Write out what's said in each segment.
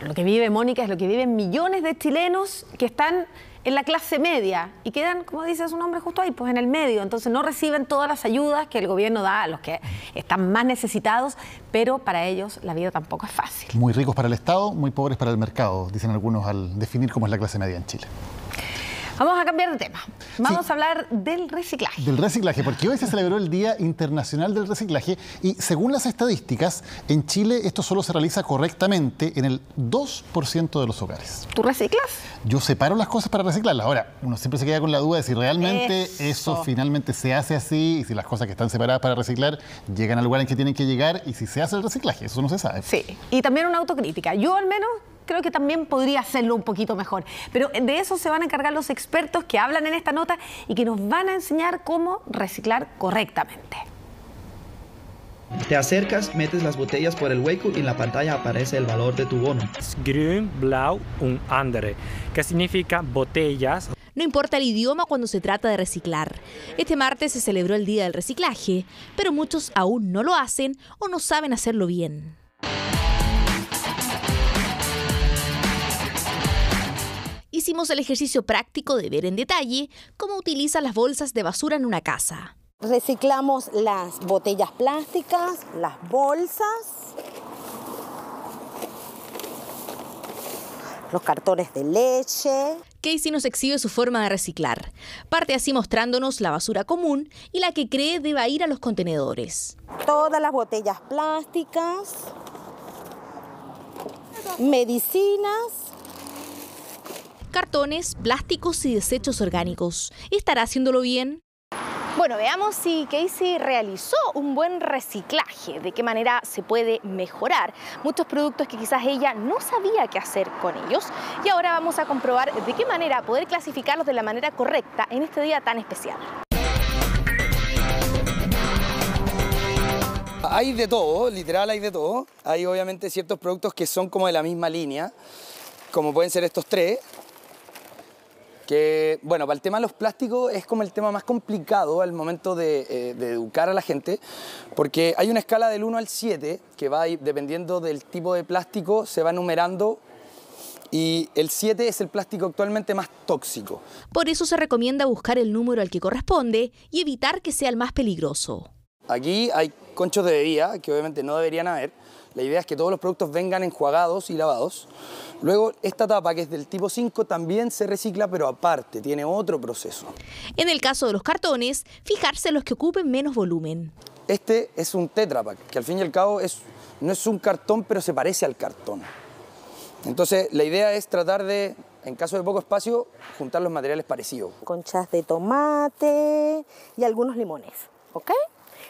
lo que vive Mónica es lo que viven millones de chilenos que están en la clase media y quedan, como dice su nombre, justo ahí, pues en el medio. Entonces no reciben todas las ayudas que el gobierno da a los que están más necesitados, pero para ellos la vida tampoco es fácil. Muy ricos para el Estado, muy pobres para el mercado, dicen algunos al definir cómo es la clase media en Chile. Vamos a cambiar de tema. Vamos a hablar del reciclaje. Del reciclaje, porque hoy se celebró el Día Internacional del Reciclaje y según las estadísticas, en Chile esto solo se realiza correctamente en el 2% de los hogares. ¿Tú reciclas? Yo separo las cosas para reciclarlas. Ahora, uno siempre se queda con la duda de si realmente eso finalmente se hace así y si las cosas que están separadas para reciclar llegan al lugar en que tienen que llegar y si se hace el reciclaje. Eso no se sabe. Sí, y también una autocrítica. Yo al menos creo que también podría hacerlo un poquito mejor. Pero de eso se van a encargar los expertos que hablan en esta nota y que nos van a enseñar cómo reciclar correctamente. Te acercas, metes las botellas por el hueco y en la pantalla aparece el valor de tu bono. Grün, blau und andere, que significa botellas. No importa el idioma cuando se trata de reciclar. Este martes se celebró el Día del Reciclaje, pero muchos aún no lo hacen o no saben hacerlo bien. hicimos el ejercicio práctico de ver en detalle cómo utiliza las bolsas de basura en una casa. Reciclamos las botellas plásticas, las bolsas, los cartones de leche. Casey nos exhibe su forma de reciclar. Parte así mostrándonos la basura común y la que cree deba ir a los contenedores. Todas las botellas plásticas, medicinas, cartones, plásticos y desechos orgánicos. ¿Estará haciéndolo bien? Bueno, veamos si Casey realizó un buen reciclaje, de qué manera se puede mejorar muchos productos que quizás ella no sabía qué hacer con ellos. Y ahora vamos a comprobar de qué manera poder clasificarlos de la manera correcta en este día tan especial. Hay de todo, literal hay de todo. Hay obviamente ciertos productos que son como de la misma línea, como pueden ser estos tres que, bueno, para el tema de los plásticos es como el tema más complicado al momento de, eh, educar a la gente, porque hay una escala del 1 al 7 que va, dependiendo del tipo de plástico, se va numerando y el 7 es el plástico actualmente más tóxico. Por eso se recomienda buscar el número al que corresponde y evitar que sea el más peligroso. Aquí hay conchos de bebida, que obviamente no deberían haber. La idea es que todos los productos vengan enjuagados y lavados. Luego, esta tapa, que es del tipo 5, también se recicla, pero aparte, tiene otro proceso. En el caso de los cartones, fijarse en los que ocupen menos volumen. Este es un Tetra que al fin y al cabo es, no es un cartón, pero se parece al cartón. Entonces, la idea es tratar de, en caso de poco espacio, juntar los materiales parecidos. Conchas de tomate y algunos limones, ¿ok?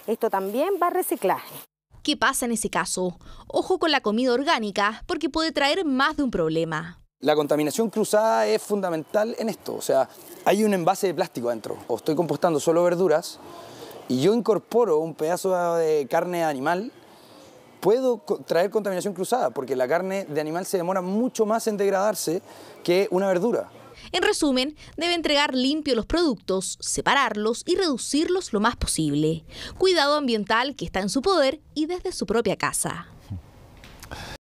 Esto también va a reciclaje. ¿Qué pasa en ese caso? Ojo con la comida orgánica porque puede traer más de un problema. La contaminación cruzada es fundamental en esto, o sea, hay un envase de plástico adentro. O estoy compostando solo verduras y yo incorporo un pedazo de carne animal, puedo traer contaminación cruzada porque la carne de animal se demora mucho más en degradarse que una verdura. En resumen, debe entregar limpio los productos, separarlos y reducirlos lo más posible. Cuidado ambiental que está en su poder y desde su propia casa.